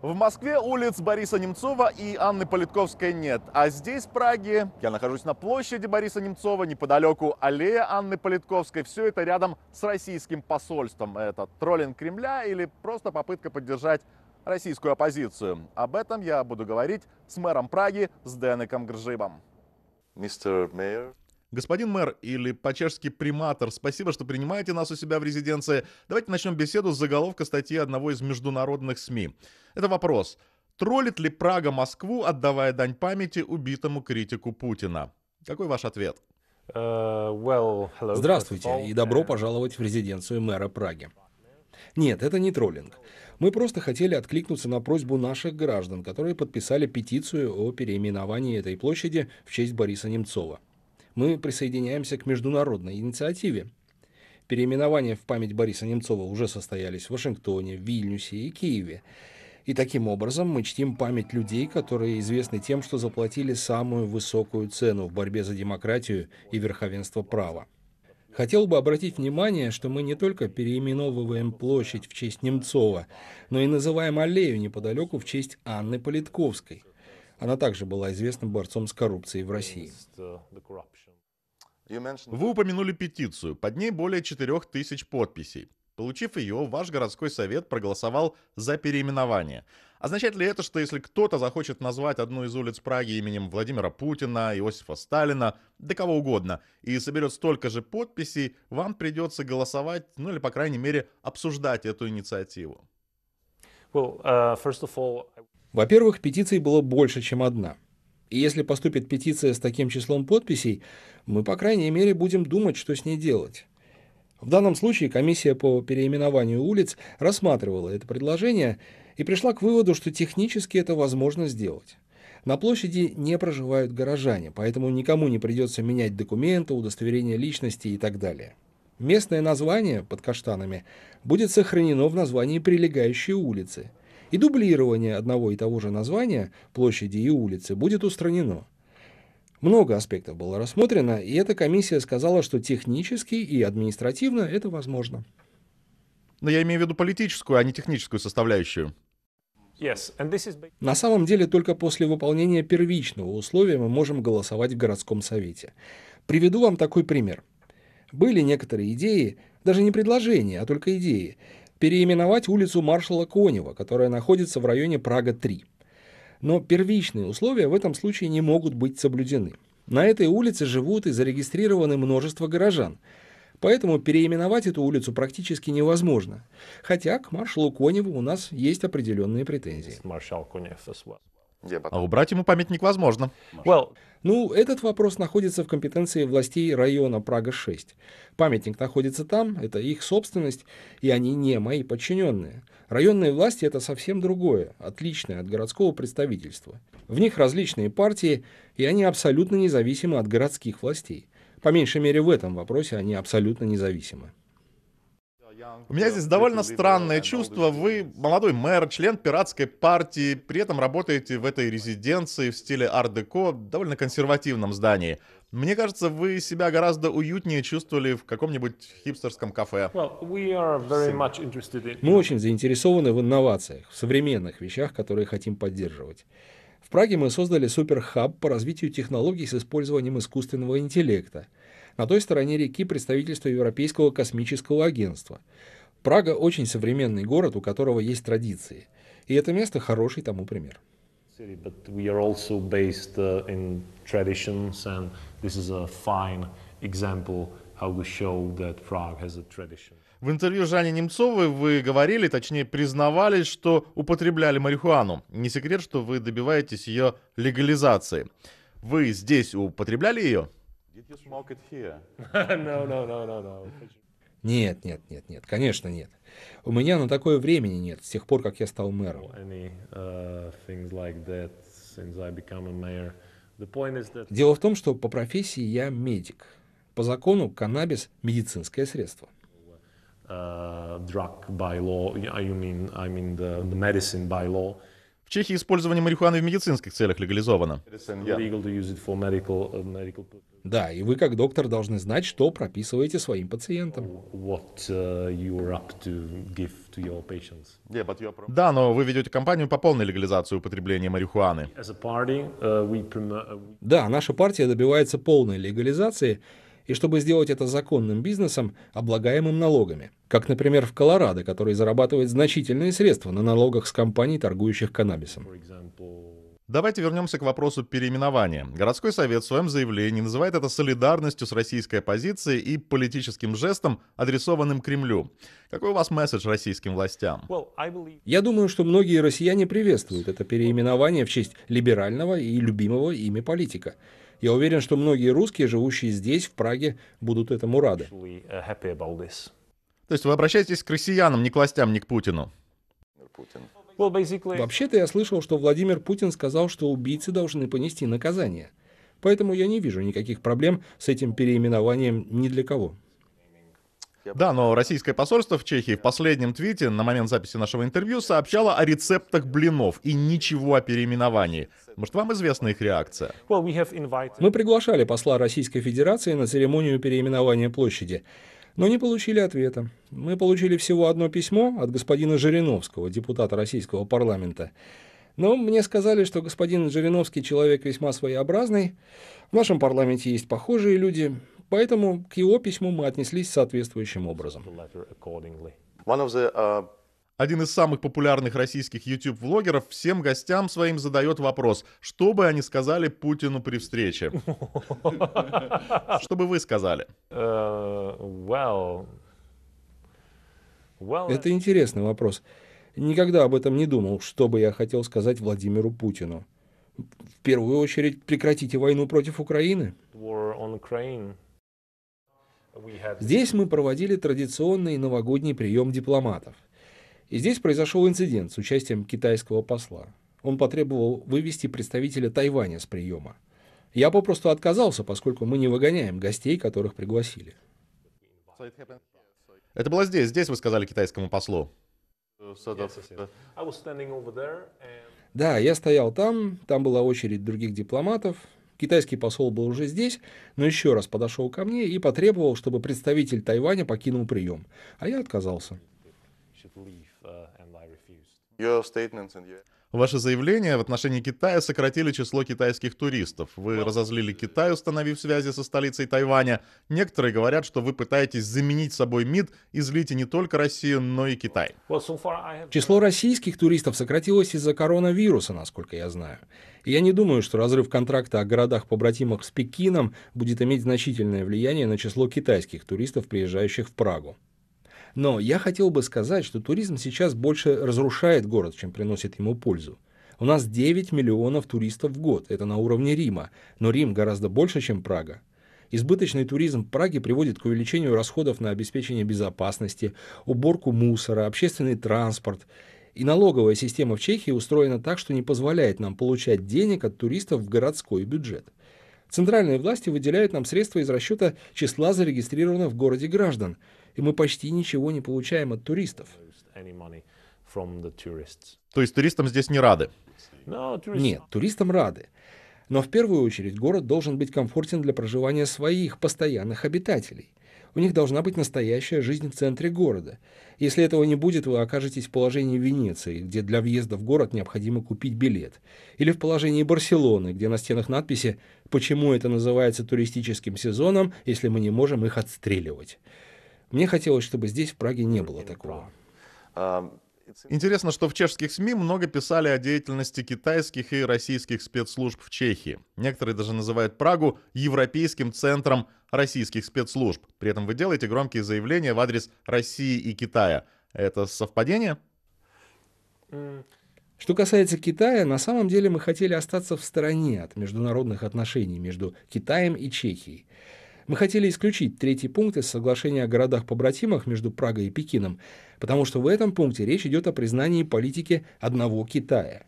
В Москве улиц Бориса Немцова и Анны Политковской нет, а здесь, в Праге, я нахожусь на площади Бориса Немцова, неподалеку аллея Анны Политковской, все это рядом с российским посольством. Это троллинг Кремля или просто попытка поддержать российскую оппозицию. Об этом я буду говорить с мэром Праги, с Денеком Гржибом. Мистер Мэйр, Господин мэр или по-чешски приматор, спасибо, что принимаете нас у себя в резиденции. Давайте начнем беседу с заголовка статьи одного из международных СМИ. Это вопрос. Троллит ли Прага Москву, отдавая дань памяти убитому критику Путина? Какой ваш ответ? Uh, well, hello, Здравствуйте и добро э, пожаловать в резиденцию мэра Праги. Нет, это не троллинг. Мы просто хотели откликнуться на просьбу наших граждан, которые подписали петицию о переименовании этой площади в честь Бориса Немцова мы присоединяемся к международной инициативе. Переименования в память Бориса Немцова уже состоялись в Вашингтоне, Вильнюсе и Киеве. И таким образом мы чтим память людей, которые известны тем, что заплатили самую высокую цену в борьбе за демократию и верховенство права. Хотел бы обратить внимание, что мы не только переименовываем площадь в честь Немцова, но и называем аллею неподалеку в честь Анны Политковской – она также была известным борцом с коррупцией в России. Вы упомянули петицию. Под ней более 4000 подписей. Получив ее, ваш городской совет проголосовал за переименование. Означает ли это, что если кто-то захочет назвать одну из улиц Праги именем Владимира Путина, Иосифа Сталина, да кого угодно, и соберет столько же подписей, вам придется голосовать, ну или, по крайней мере, обсуждать эту инициативу? Well, uh, first of all, I... Во-первых, петиций было больше, чем одна. И если поступит петиция с таким числом подписей, мы, по крайней мере, будем думать, что с ней делать. В данном случае комиссия по переименованию улиц рассматривала это предложение и пришла к выводу, что технически это возможно сделать. На площади не проживают горожане, поэтому никому не придется менять документы, удостоверения личности и так далее. Местное название под каштанами будет сохранено в названии прилегающей улицы – и дублирование одного и того же названия площади и улицы будет устранено. Много аспектов было рассмотрено, и эта комиссия сказала, что технически и административно это возможно. Но я имею в виду политическую, а не техническую составляющую. На самом деле только после выполнения первичного условия мы можем голосовать в городском совете. Приведу вам такой пример. Были некоторые идеи, даже не предложения, а только идеи, переименовать улицу маршала Конева, которая находится в районе Прага-3. Но первичные условия в этом случае не могут быть соблюдены. На этой улице живут и зарегистрированы множество горожан, поэтому переименовать эту улицу практически невозможно. Хотя к маршалу Коневу у нас есть определенные претензии. А убрать ему памятник возможно. Well, ну, этот вопрос находится в компетенции властей района Прага-6. Памятник находится там, это их собственность, и они не мои подчиненные. Районные власти – это совсем другое, отличное от городского представительства. В них различные партии, и они абсолютно независимы от городских властей. По меньшей мере, в этом вопросе они абсолютно независимы. У меня здесь довольно странное чувство. Вы молодой мэр, член пиратской партии, при этом работаете в этой резиденции в стиле ар-деко, довольно консервативном здании. Мне кажется, вы себя гораздо уютнее чувствовали в каком-нибудь хипстерском кафе. Мы очень заинтересованы в инновациях, в современных вещах, которые хотим поддерживать. В Праге мы создали суперхаб по развитию технологий с использованием искусственного интеллекта – на той стороне реки представительство Европейского космического агентства. Прага очень современный город, у которого есть традиции. И это место хороший тому пример. Uh, В интервью Жанне Немцовой вы говорили, точнее признавались, что употребляли марихуану. Не секрет, что вы добиваетесь ее легализации. Вы здесь употребляли ее? Нет, нет, нет, нет, конечно нет. У меня на такое времени нет, с тех пор, как я стал мэром. Uh, Дело в том, что по профессии я медик. По закону каннабис – медицинское средство. Uh, drug by law, you mean, I mean the, the medicine by law. В Чехии использование марихуаны в медицинских целях легализовано. Uh, да, и вы как доктор должны знать, что прописываете своим пациентам. Uh, да, но вы ведете компанию по полной легализации употребления марихуаны. Uh, да, наша партия добивается полной легализации и чтобы сделать это законным бизнесом, облагаемым налогами. Как, например, в Колорадо, который зарабатывает значительные средства на налогах с компаний, торгующих каннабисом. Давайте вернемся к вопросу переименования. Городской совет в своем заявлении называет это солидарностью с российской оппозицией и политическим жестом, адресованным Кремлю. Какой у вас месседж российским властям? Я думаю, что многие россияне приветствуют это переименование в честь либерального и любимого ими политика. Я уверен, что многие русские, живущие здесь, в Праге, будут этому рады. Uh, То есть вы обращаетесь к россиянам, не к властям, не к Путину? Вообще-то я слышал, что Владимир Путин сказал, что убийцы должны понести наказание. Поэтому я не вижу никаких проблем с этим переименованием ни для кого. Да, но российское посольство в Чехии в последнем твите на момент записи нашего интервью сообщало о рецептах блинов и ничего о переименовании. Может, вам известна их реакция? Мы приглашали посла Российской Федерации на церемонию переименования площади но не получили ответа. Мы получили всего одно письмо от господина Жириновского, депутата российского парламента. Но мне сказали, что господин Жириновский человек весьма своеобразный. В нашем парламенте есть похожие люди. Поэтому к его письму мы отнеслись соответствующим образом. Uh, Один из самых популярных российских YouTube-влогеров всем гостям своим задает вопрос, что бы они сказали Путину при встрече? Что бы вы сказали? Э, Это интересный вопрос. Никогда об этом не думал, что бы я хотел сказать Владимиру Путину. В первую очередь, прекратите войну против Украины. Здесь мы проводили традиционный новогодний прием дипломатов. И здесь произошел инцидент с участием китайского посла. Он потребовал вывести представителя Тайваня с приема. Я попросту отказался, поскольку мы не выгоняем гостей, которых пригласили. Это было здесь, здесь вы сказали китайскому послу. Да, я стоял там, там была очередь других дипломатов, Китайский посол был уже здесь, но еще раз подошел ко мне и потребовал, чтобы представитель Тайваня покинул прием, а я отказался. Ваше заявление в отношении Китая сократили число китайских туристов. Вы разозлили Китай, установив связи со столицей Тайваня. Некоторые говорят, что вы пытаетесь заменить собой МИД и злите не только Россию, но и Китай. Число российских туристов сократилось из-за коронавируса, насколько я знаю. я не думаю, что разрыв контракта о городах-побратимах с Пекином будет иметь значительное влияние на число китайских туристов, приезжающих в Прагу. Но я хотел бы сказать, что туризм сейчас больше разрушает город, чем приносит ему пользу. У нас 9 миллионов туристов в год, это на уровне Рима, но Рим гораздо больше, чем Прага. Избыточный туризм в Праге приводит к увеличению расходов на обеспечение безопасности, уборку мусора, общественный транспорт. И налоговая система в Чехии устроена так, что не позволяет нам получать денег от туристов в городской бюджет. Центральные власти выделяют нам средства из расчета числа зарегистрированных в городе граждан, и мы почти ничего не получаем от туристов. То есть туристам здесь не рады? Нет, туристам рады. Но в первую очередь город должен быть комфортен для проживания своих постоянных обитателей. У них должна быть настоящая жизнь в центре города. Если этого не будет, вы окажетесь в положении Венеции, где для въезда в город необходимо купить билет. Или в положении Барселоны, где на стенах надписи «Почему это называется туристическим сезоном, если мы не можем их отстреливать?» Мне хотелось, чтобы здесь, в Праге, не было такого. Эм, интересно, что в чешских СМИ много писали о деятельности китайских и российских спецслужб в Чехии. Некоторые даже называют Прагу европейским центром российских спецслужб. При этом вы делаете громкие заявления в адрес России и Китая. Это совпадение? Что касается Китая, на самом деле мы хотели остаться в стороне от международных отношений между Китаем и Чехией. Мы хотели исключить третий пункт из соглашения о городах-побратимах между Прагой и Пекином, потому что в этом пункте речь идет о признании политики одного Китая.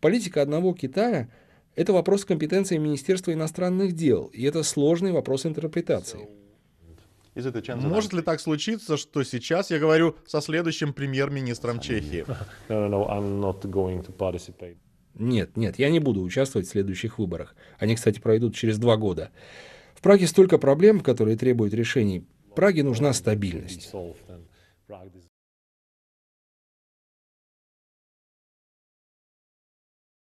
Политика одного Китая – это вопрос компетенции Министерства иностранных дел, и это сложный вопрос интерпретации. Может ли так случиться, что сейчас я говорю со следующим премьер-министром Чехии? нет, нет, я не буду участвовать в следующих выборах. Они, кстати, пройдут через два года. В Праге столько проблем, которые требуют решений. Праге нужна стабильность.